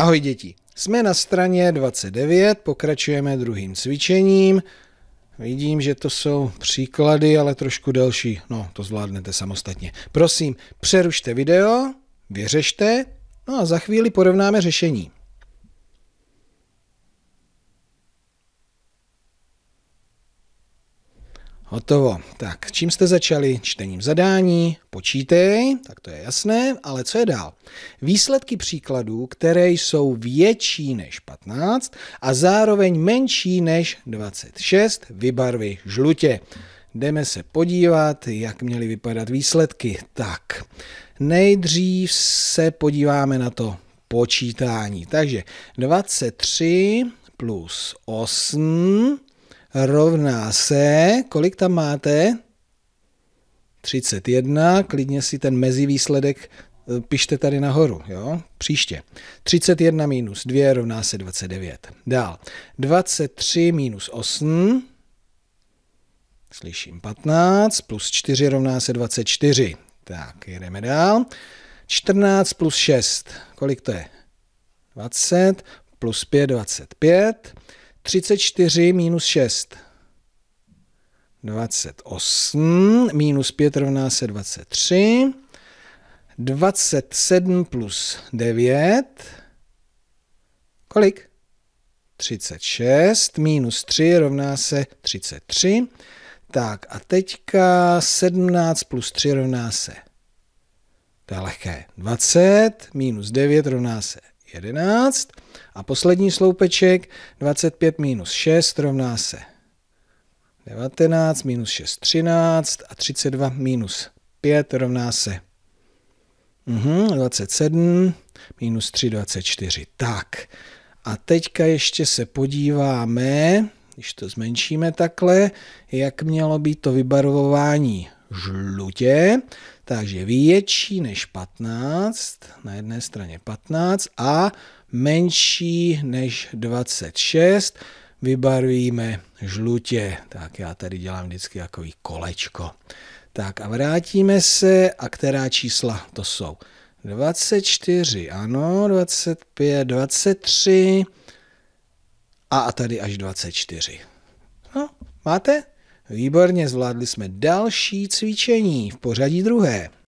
Ahoj děti, jsme na straně 29, pokračujeme druhým cvičením. Vidím, že to jsou příklady, ale trošku delší. No, to zvládnete samostatně. Prosím, přerušte video, vyřešte, no a za chvíli porovnáme řešení. Hotovo. Tak, čím jste začali? Čtením zadání, počítej, tak to je jasné, ale co je dál? Výsledky příkladů, které jsou větší než 15 a zároveň menší než 26, vybarvy žlutě. Jdeme se podívat, jak měly vypadat výsledky. Tak, nejdřív se podíváme na to počítání. Takže 23 plus 8 rovná se, kolik tam máte? 31, klidně si ten mezivýsledek eh, pište tady nahoru, jo? Příště. 31 minus 2 rovná se 29. Dál. 23 minus 8 slyším 15, plus 4 rovná se 24. Tak, jedeme dál. 14 plus 6, kolik to je? 20, plus 5, 25. 34 minus 6. 28 minus 5 rovná se 23. 27 plus 9. Kolik? 36 minus 3 rovná se 33. Tak a teďka 17 plus 3 rovná se. To je lehké. 20 minus 9 rovná se 11. A poslední sloupeček 25 minus 6 rovná se 19 minus 6 13 a 32 minus 5 rovná se uhum, 27 minus 3 24. Tak a teďka ještě se podíváme, když to zmenšíme takhle, jak mělo být to vybarvování žlutě, takže větší než 15, na jedné straně 15 a menší než 26, vybarvíme žlutě. Tak já tady dělám vždycky takový kolečko. Tak a vrátíme se a která čísla to jsou? 24, ano, 25, 23 a, a tady až 24. No, máte? Výborně, zvládli jsme další cvičení v pořadí druhé.